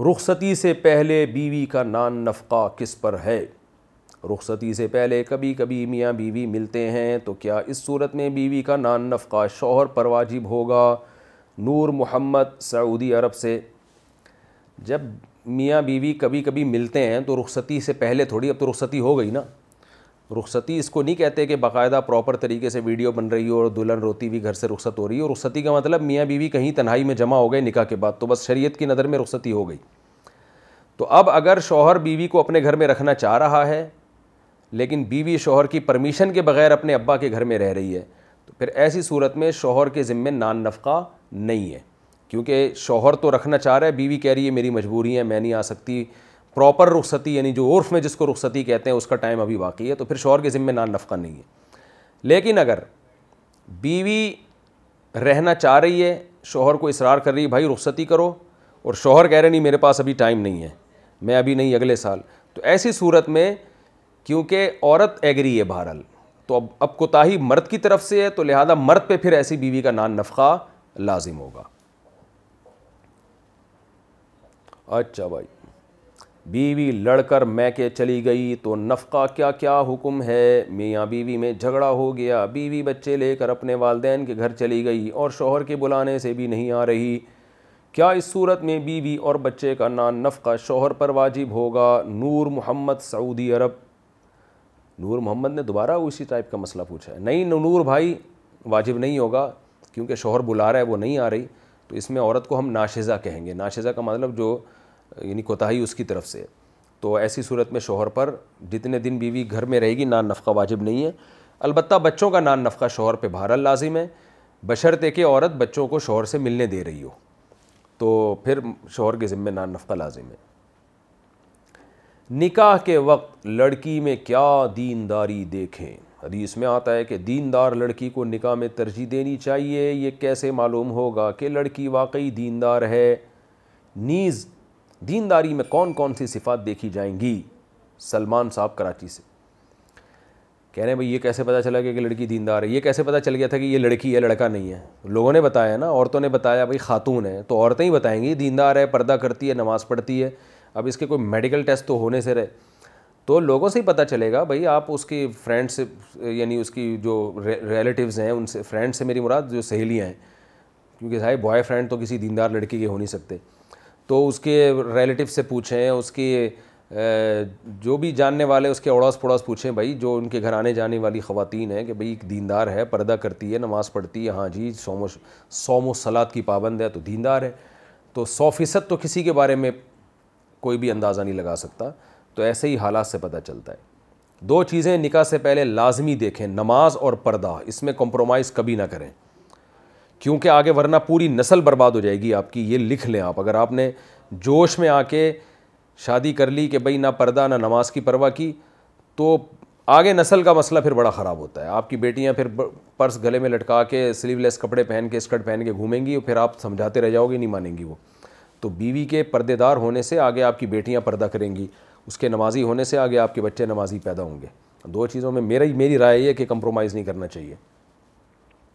रुखसती से पहले बीवी का नान नफ़ा किस पर है रुखसती से पहले कभी कभी मियाँ बीवी मिलते हैं तो क्या इस सूरत में बीवी का नान नफ़ा शोहर पर वाजिब होगा नूर मोहम्मद सऊदी अरब से जब मियाँ बीवी कभी कभी मिलते हैं तो रुखसती से पहले थोड़ी अब तो रुखसती हो गई ना रुखसती इसको नहीं कहते कि बाकायदा प्रॉपर तरीके से वीडियो बन रही हो और दुल्हन रोती भी घर से रुखसत हो रही हो रुखसती का मतलब मियाँ बीवी कहीं तन्हाई में जमा हो गए निकाह के बाद तो बस शरीयत की नज़र में रुखसती हो गई तो अब अगर शौहर बीवी को अपने घर में रखना चाह रहा है लेकिन बीवी शौहर की परमिशन के बगैर अपने अब्बा के घर में रह रही है तो फिर ऐसी सूरत में शौहर के ज़िम्मे नान नफ़ा नहीं है क्योंकि शौहर तो रखना चाह रहा है बीवी कह रही है मेरी मजबूरी है मैं नहीं आ सकती प्रॉपर रुखसती यानी जो उर्फ में जिसको रुखसती कहते हैं उसका टाइम अभी बाकी है तो फिर शोहर के ज़िम्मे नान नफका नहीं है लेकिन अगर बीवी रहना चाह रही है शोहर को इसरार कर रही है भाई रुखसती करो और शोहर कह रहे नहीं मेरे पास अभी टाइम नहीं है मैं अभी नहीं अगले साल तो ऐसी सूरत में क्योंकि औरत एगरी है बहरहाल तो अब अब कोताही मर्द की तरफ से है तो लिहाजा मर्द पर फिर ऐसी बीवी का नान नफका लाजिम होगा अच्छा भाई बीवी लड़कर के चली गई तो नफ़ा क्या क्या हुक्म है मियाँ बीवी में झगड़ा हो गया बीवी बच्चे लेकर अपने वालदेन के घर चली गई और शोहर के बुलाने से भी नहीं आ रही क्या इस सूरत में बीवी और बच्चे का नान नफका शोहर पर वाजिब होगा नूर मोहम्मद सऊदी अरब नूर मोहम्मद ने दोबारा उसी टाइप का मसला पूछा है नहीं नूर भाई वाजिब नहीं होगा क्योंकि शोहर बुला रहा है वो नहीं आ रही तो इसमें औरत को हम नाशिज़ा कहेंगे नाशिज़ा का मतलब जो यानी कोताही उसकी तरफ से तो ऐसी सूरत में शोहर पर जितने दिन बीवी घर में रहेगी नान नफ़ा वाजिब नहीं है अलबत्त बच्चों का नान नफ़ा शोहर पर बहरहाल लाजिम है बशरते कि औरत बच्चों को शोहर से मिलने दे रही हो तो फिर शोहर के ज़िम्मे नान नफ़ा लाजिम है निकाह के वक्त लड़की में क्या दीनदारी देखें अभी इसमें आता है कि दीनदार लड़की को निकाह में तरजीह देनी चाहिए ये कैसे मालूम होगा कि लड़की वाकई दीनदार है नीज़ दीनदारी में कौन कौन सी सिफात देखी जाएंगी सलमान साहब कराची से कह रहे हैं भाई ये कैसे पता चला कि लड़की दीनदार है ये कैसे पता चल गया था कि ये लड़की है लड़का नहीं है लोगों ने बताया ना औरतों ने बताया भाई खातून है तो औरतें ही बताएंगी दीनदार है पर्दा करती है नमाज़ पढ़ती है अब इसके कोई मेडिकल टेस्ट तो होने से रहे तो लोगों से ही पता चलेगा भाई आप उसकी फ्रेंड से यानी उसकी जो रे, रिलेटिव्स हैं उनसे फ्रेंड से मेरी मुराद जो सहेलियाँ हैं क्योंकि साहब बॉय फ्रेंड तो किसी दीनदार लड़की के हो नहीं सकते तो उसके रिलेटिव से पूछें उसके जो भी जानने वाले उसके अड़ोस पड़ोस पूछें भाई जो उनके घर आने जाने वाली ख़वातीन है कि भाई एक दीनदार है पर्दा करती है नमाज़ पढ़ती है हाँ जी सोमो सोमो सलाद की पाबंद है तो दीनदार है तो सौ फ़ीसद तो किसी के बारे में कोई भी अंदाज़ा नहीं लगा सकता तो ऐसे ही हालात से पता चलता है दो चीज़ें निकाह से पहले लाजमी देखें नमाज और पर्दा इसमें कॉम्प्रोमाइज़ कभी ना करें क्योंकि आगे वरना पूरी नस्ल बर्बाद हो जाएगी आपकी ये लिख लें आप अगर आपने जोश में आके शादी कर ली कि भाई ना पर्दा ना नमाज की परवाह की तो आगे नस्ल का मसला फिर बड़ा ख़राब होता है आपकी बेटियां फिर पर्स गले में लटका के स्लीवलेस कपड़े पहन के स्कर्ट पहन के घूमेंगी और फिर आप समझाते रह जाओगे नहीं मानेंगी वो तो बीवी के पर्देदार होने से आगे आपकी बेटियां पर्दा करेंगी उसके नमाजी होने से आगे आपके बच्चे नमाजी पैदा होंगे दो चीज़ों में मेरा मेरी राय ये है कि कंप्रोमाइज़ नहीं करना चाहिए